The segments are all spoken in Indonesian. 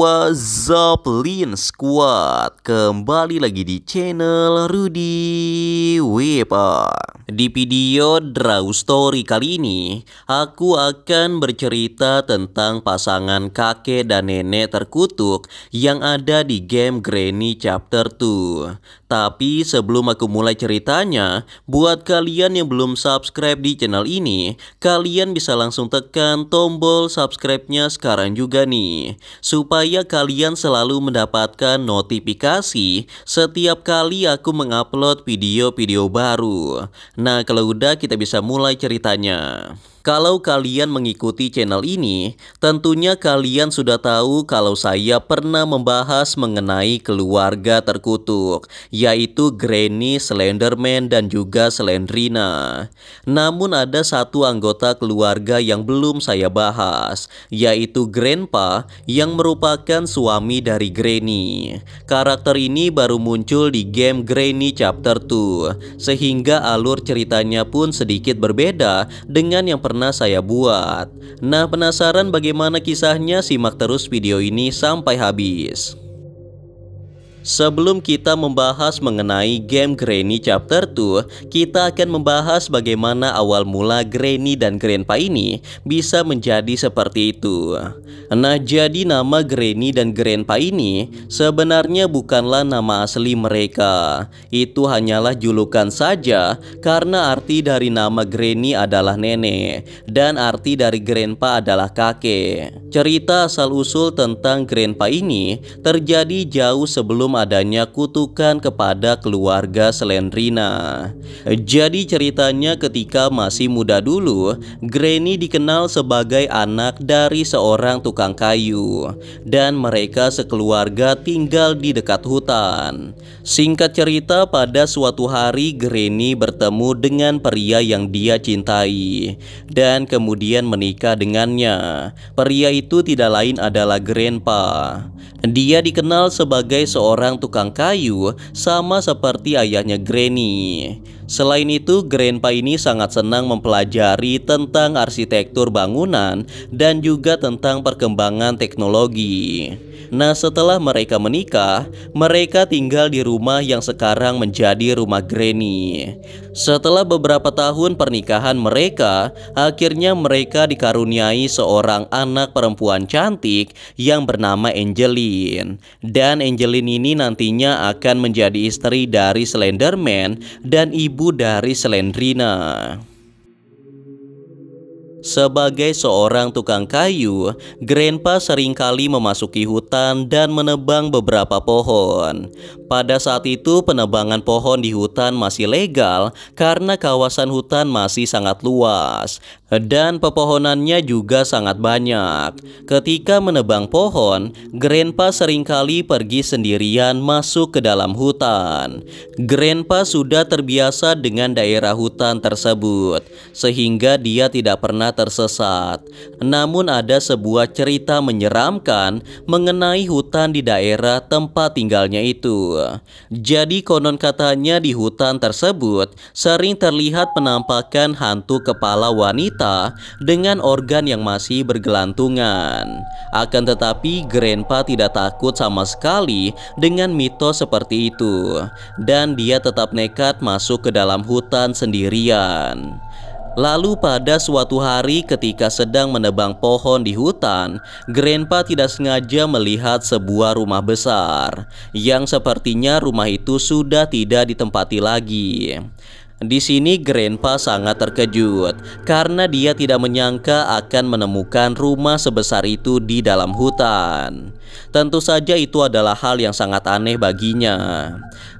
Aqua Squad kembali lagi di channel Rudy Wepa Di video Draw Story kali ini, aku akan bercerita tentang pasangan kakek dan nenek terkutuk yang ada di game Granny Chapter 2. Tapi sebelum aku mulai ceritanya, buat kalian yang belum subscribe di channel ini, kalian bisa langsung tekan tombol subscribe-nya sekarang juga nih supaya supaya kalian selalu mendapatkan notifikasi setiap kali aku mengupload video-video baru. Nah, kalau udah kita bisa mulai ceritanya. Kalau kalian mengikuti channel ini, tentunya kalian sudah tahu kalau saya pernah membahas mengenai keluarga terkutuk, yaitu Granny, Slenderman, dan juga Slendrina. Namun ada satu anggota keluarga yang belum saya bahas, yaitu Grandpa yang merupakan suami dari Granny. Karakter ini baru muncul di game Granny Chapter 2, sehingga alur ceritanya pun sedikit berbeda dengan yang pernah saya buat. Nah, penasaran bagaimana kisahnya? Simak terus video ini sampai habis. Sebelum kita membahas mengenai game Granny Chapter 2, kita akan membahas bagaimana awal mula Granny dan Grandpa ini bisa menjadi seperti itu. Nah, jadi nama Granny dan Grandpa ini sebenarnya bukanlah nama asli mereka. Itu hanyalah julukan saja karena arti dari nama Granny adalah nenek dan arti dari Grandpa adalah kakek. Cerita asal-usul tentang Grandpa ini terjadi jauh sebelum sebelum adanya kutukan kepada keluarga Selendrina. Jadi ceritanya ketika masih muda dulu, Granny dikenal sebagai anak dari seorang tukang kayu dan mereka sekeluarga tinggal di dekat hutan. Singkat cerita pada suatu hari Granny bertemu dengan pria yang dia cintai dan kemudian menikah dengannya. Pria itu tidak lain adalah Grandpa. Dia dikenal sebagai seorang seorang tukang kayu sama seperti ayahnya Granny. Selain itu, Grandpa ini sangat senang mempelajari tentang arsitektur bangunan dan juga tentang perkembangan teknologi. Nah, setelah mereka menikah, mereka tinggal di rumah yang sekarang menjadi rumah Granny. Setelah beberapa tahun pernikahan mereka, akhirnya mereka dikaruniai seorang anak perempuan cantik yang bernama Angeline. Dan Angeline ini ini nantinya akan menjadi istri dari Slenderman dan ibu dari Slendrina. Sebagai seorang tukang kayu, Grandpa seringkali memasuki hutan dan menebang beberapa pohon. Pada saat itu, penebangan pohon di hutan masih legal karena kawasan hutan masih sangat luas dan pepohonannya juga sangat banyak. Ketika menebang pohon, Grandpa seringkali pergi sendirian masuk ke dalam hutan. Grandpa sudah terbiasa dengan daerah hutan tersebut, sehingga dia tidak pernah tersesat. Namun ada sebuah cerita menyeramkan mengenai hutan di daerah tempat tinggalnya itu. Jadi konon katanya di hutan tersebut sering terlihat penampakan hantu kepala wanita dengan organ yang masih bergelantungan. Akan tetapi Grandpa tidak takut sama sekali dengan mitos seperti itu dan dia tetap nekat masuk ke dalam hutan sendirian. Lalu pada suatu hari ketika sedang menebang pohon di hutan, Grandpa tidak sengaja melihat sebuah rumah besar yang sepertinya rumah itu sudah tidak ditempati lagi. Di sini Grandpa sangat terkejut karena dia tidak menyangka akan menemukan rumah sebesar itu di dalam hutan. Tentu saja itu adalah hal yang sangat aneh baginya.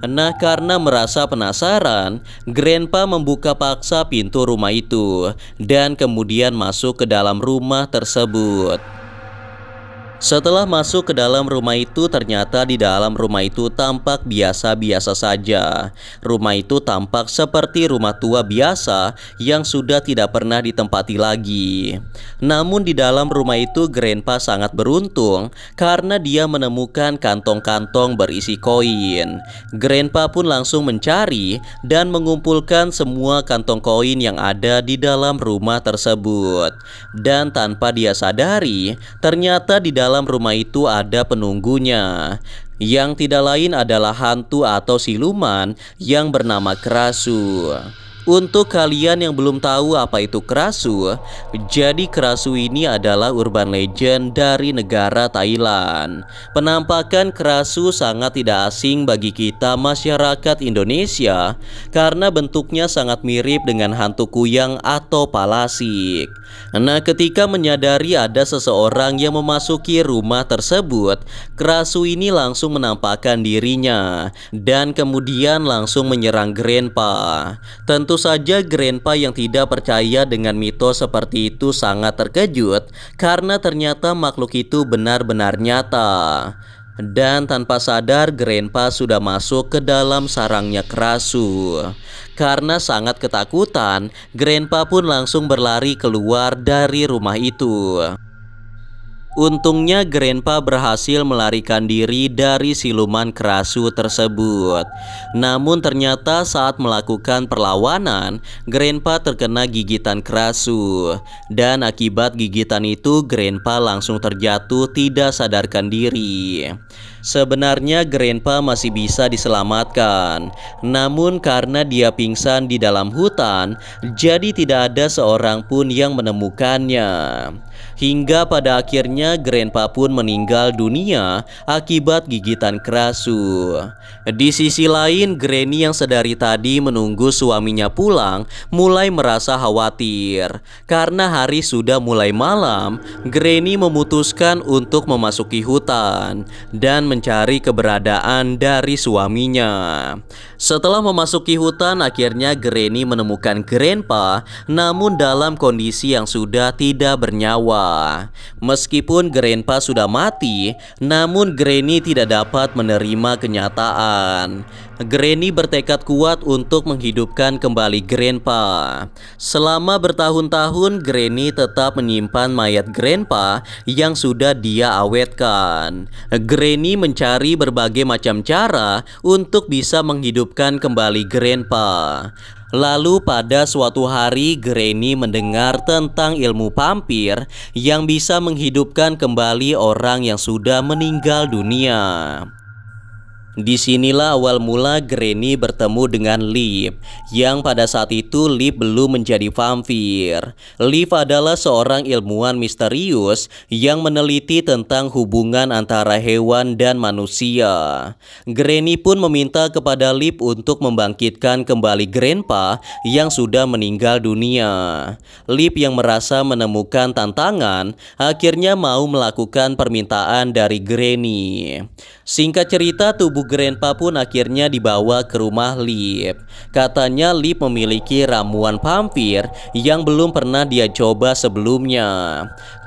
Nah, karena merasa penasaran, Grandpa membuka paksa pintu rumah itu dan kemudian masuk ke dalam rumah tersebut. Setelah masuk ke dalam rumah itu, ternyata di dalam rumah itu tampak biasa-biasa saja. Rumah itu tampak seperti rumah tua biasa yang sudah tidak pernah ditempati lagi. Namun di dalam rumah itu Grandpa sangat beruntung karena dia menemukan kantong-kantong berisi koin. Grandpa pun langsung mencari dan mengumpulkan semua kantong koin yang ada di dalam rumah tersebut. Dan tanpa dia sadari, ternyata di dalam dalam rumah itu ada penunggunya Yang tidak lain adalah hantu atau siluman yang bernama Krasu. Untuk kalian yang belum tahu apa itu kerasu, jadi kerasu ini adalah urban legend dari negara Thailand. Penampakan kerasu sangat tidak asing bagi kita masyarakat Indonesia karena bentuknya sangat mirip dengan hantu kuyang atau palasik. Nah, ketika menyadari ada seseorang yang memasuki rumah tersebut, kerasu ini langsung menampakkan dirinya dan kemudian langsung menyerang Grandpa. Tentu saja Grandpa yang tidak percaya dengan mitos seperti itu sangat terkejut karena ternyata makhluk itu benar-benar nyata. Dan tanpa sadar Grandpa sudah masuk ke dalam sarangnya kerasu Karena sangat ketakutan Grandpa pun langsung berlari keluar dari rumah itu Untungnya Grandpa berhasil melarikan diri dari siluman kerasu tersebut Namun ternyata saat melakukan perlawanan Grandpa terkena gigitan kerasu Dan akibat gigitan itu Grandpa langsung terjatuh tidak sadarkan diri Sebenarnya Grandpa masih bisa diselamatkan Namun karena dia pingsan di dalam hutan Jadi tidak ada seorang pun yang menemukannya Hingga pada akhirnya Grandpa pun meninggal dunia akibat gigitan kerasu. Di sisi lain, Granny yang sedari tadi menunggu suaminya pulang mulai merasa khawatir. Karena hari sudah mulai malam, Granny memutuskan untuk memasuki hutan dan mencari keberadaan dari suaminya. Setelah memasuki hutan, akhirnya Granny menemukan Grandpa namun dalam kondisi yang sudah tidak bernyawa. Meskipun Grandpa sudah mati, namun Granny tidak dapat menerima kenyataan. Granny bertekad kuat untuk menghidupkan kembali Grandpa. Selama bertahun-tahun, Granny tetap menyimpan mayat Grandpa yang sudah dia awetkan. Granny mencari berbagai macam cara untuk bisa menghidupkan kembali Grandpa. Lalu pada suatu hari Granny mendengar tentang ilmu pampir yang bisa menghidupkan kembali orang yang sudah meninggal dunia. Disinilah awal mula Granny bertemu dengan Lip Yang pada saat itu Lip belum menjadi vampir Lip adalah seorang ilmuwan misterius Yang meneliti tentang hubungan antara hewan dan manusia Granny pun meminta kepada Lip untuk membangkitkan kembali Grandpa Yang sudah meninggal dunia Lip yang merasa menemukan tantangan Akhirnya mau melakukan permintaan dari Granny Singkat cerita tubuh tubuh Grandpa pun akhirnya dibawa ke rumah Lip. Katanya Lip memiliki ramuan vampir yang belum pernah dia coba sebelumnya.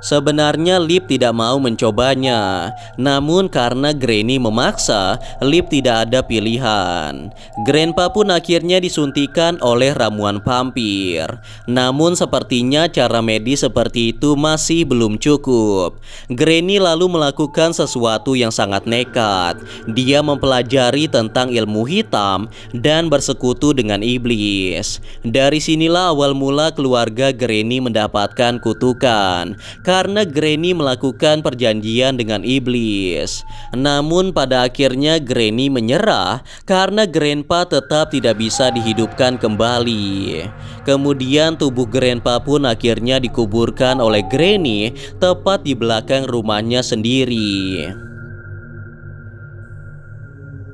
Sebenarnya Lip tidak mau mencobanya, namun karena Granny memaksa, Lip tidak ada pilihan. Grandpa pun akhirnya disuntikan oleh ramuan vampir. Namun sepertinya cara medis seperti itu masih belum cukup. Granny lalu melakukan sesuatu yang sangat nekat. Dia mem mempelajari tentang ilmu hitam dan bersekutu dengan iblis. Dari sinilah awal mula keluarga Granny mendapatkan kutukan karena Granny melakukan perjanjian dengan iblis. Namun pada akhirnya Granny menyerah karena Grandpa tetap tidak bisa dihidupkan kembali. Kemudian tubuh Grandpa pun akhirnya dikuburkan oleh Granny tepat di belakang rumahnya sendiri.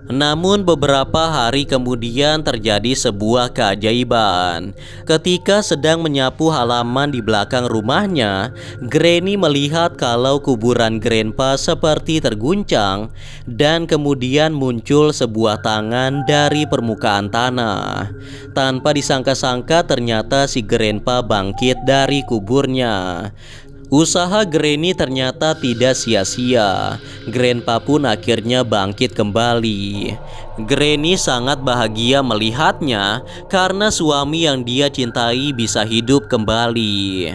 Namun beberapa hari kemudian terjadi sebuah keajaiban Ketika sedang menyapu halaman di belakang rumahnya Granny melihat kalau kuburan Grandpa seperti terguncang Dan kemudian muncul sebuah tangan dari permukaan tanah Tanpa disangka-sangka ternyata si Grandpa bangkit dari kuburnya Usaha Granny ternyata tidak sia-sia. Grandpa pun akhirnya bangkit kembali. Granny sangat bahagia melihatnya karena suami yang dia cintai bisa hidup kembali.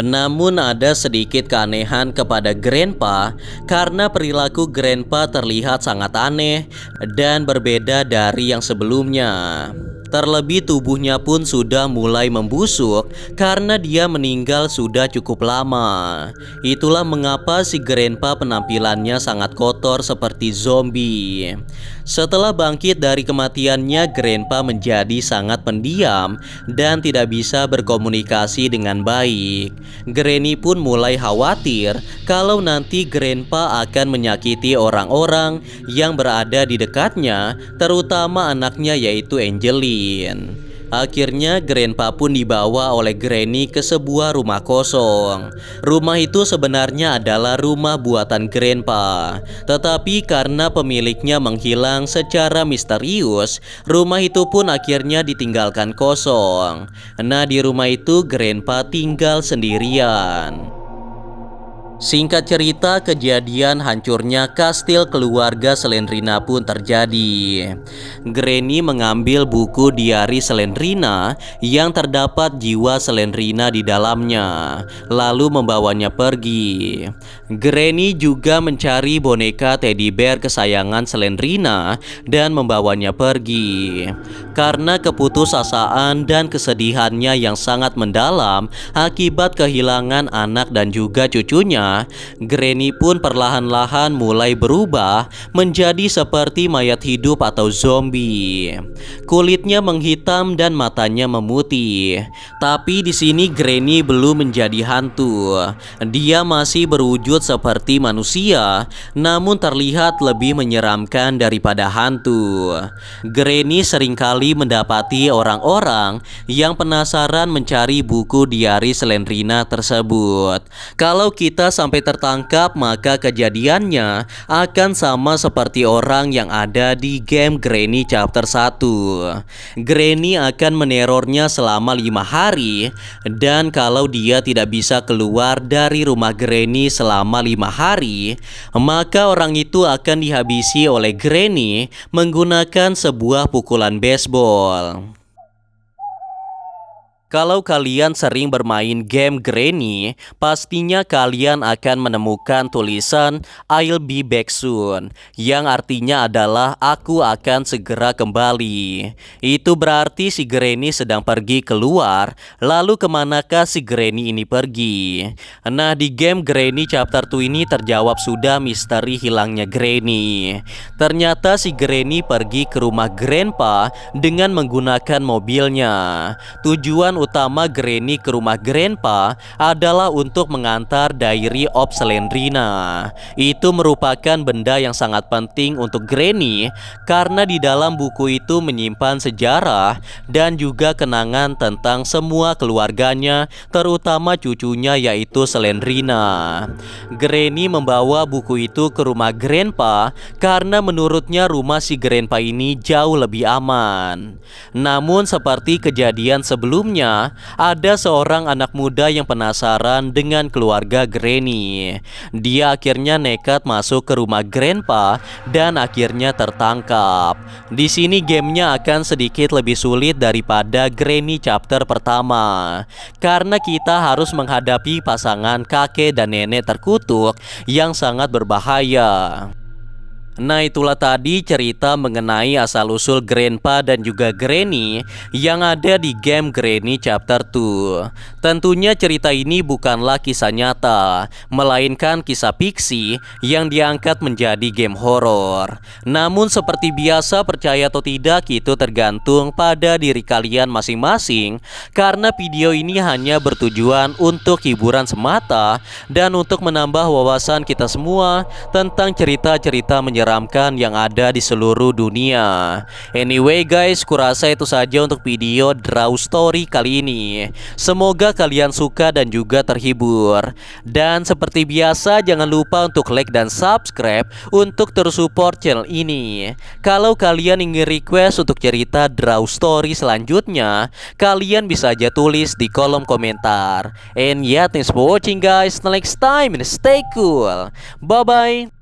Namun ada sedikit keanehan kepada Grandpa karena perilaku Grandpa terlihat sangat aneh dan berbeda dari yang sebelumnya. Terlebih tubuhnya pun sudah mulai membusuk karena dia meninggal sudah cukup lama. Itulah mengapa si Grandpa penampilannya sangat kotor seperti zombie. Setelah bangkit dari kematiannya, Grandpa menjadi sangat pendiam dan tidak bisa berkomunikasi dengan baik. Granny pun mulai khawatir kalau nanti Grandpa akan menyakiti orang-orang yang berada di dekatnya, terutama anaknya yaitu Angelie lain. Akhirnya Grandpa pun dibawa oleh Granny ke sebuah rumah kosong Rumah itu sebenarnya adalah rumah buatan Grandpa Tetapi karena pemiliknya menghilang secara misterius Rumah itu pun akhirnya ditinggalkan kosong Nah di rumah itu Grandpa tinggal sendirian Singkat cerita, kejadian hancurnya kastil keluarga Selendrina pun terjadi. Granny mengambil buku diari Selendrina yang terdapat jiwa Selendrina di dalamnya, lalu membawanya pergi. Granny juga mencari boneka teddy bear kesayangan Selendrina dan membawanya pergi. Karena keputusasaan dan kesedihannya yang sangat mendalam akibat kehilangan anak dan juga cucunya, Granny pun perlahan-lahan mulai berubah menjadi seperti mayat hidup atau zombie. Kulitnya menghitam dan matanya memutih. Tapi di sini Granny belum menjadi hantu. Dia masih berwujud seperti manusia, namun terlihat lebih menyeramkan daripada hantu. Granny seringkali mendapati orang-orang yang penasaran mencari buku diari Selendrina tersebut. Kalau kita sampai tertangkap maka kejadiannya akan sama seperti orang yang ada di game Granny Chapter 1. Granny akan menerornya selama lima hari dan kalau dia tidak bisa keluar dari rumah Granny selama lima hari maka orang itu akan dihabisi oleh Granny menggunakan sebuah pukulan baseball. Kalau kalian sering bermain game Granny, pastinya kalian akan menemukan tulisan I'll be back soon, yang artinya adalah aku akan segera kembali. Itu berarti si Granny sedang pergi keluar, lalu kemanakah si Granny ini pergi? Nah, di game Granny chapter 2 ini terjawab sudah misteri hilangnya Granny. Ternyata si Granny pergi ke rumah Grandpa dengan menggunakan mobilnya. Tujuan utama Granny ke rumah Grandpa adalah untuk mengantar Diary of Selendrina. Itu merupakan benda yang sangat penting untuk Granny karena di dalam buku itu menyimpan sejarah dan juga kenangan tentang semua keluarganya, terutama cucunya yaitu Selendrina. Granny membawa buku itu ke rumah Grandpa karena menurutnya rumah si Grandpa ini jauh lebih aman. Namun seperti kejadian sebelumnya, ada seorang anak muda yang penasaran dengan keluarga Granny. Dia akhirnya nekat masuk ke rumah Grandpa dan akhirnya tertangkap. Di sini gamenya akan sedikit lebih sulit daripada Granny chapter pertama. Karena kita harus menghadapi pasangan kakek dan nenek terkutuk yang sangat berbahaya. Nah itulah tadi cerita mengenai asal-usul Grandpa dan juga Granny yang ada di game Granny Chapter 2 Tentunya cerita ini bukanlah kisah nyata Melainkan kisah fiksi yang diangkat menjadi game horor Namun seperti biasa percaya atau tidak itu tergantung pada diri kalian masing-masing Karena video ini hanya bertujuan untuk hiburan semata Dan untuk menambah wawasan kita semua tentang cerita-cerita menjadi menyeramkan yang ada di seluruh dunia Anyway guys, kurasa itu saja untuk video Draw Story kali ini Semoga kalian suka dan juga terhibur Dan seperti biasa, jangan lupa untuk like dan subscribe untuk terus support channel ini Kalau kalian ingin request untuk cerita Draw Story selanjutnya Kalian bisa aja tulis di kolom komentar And yeah, thanks for watching guys, next time stay cool Bye bye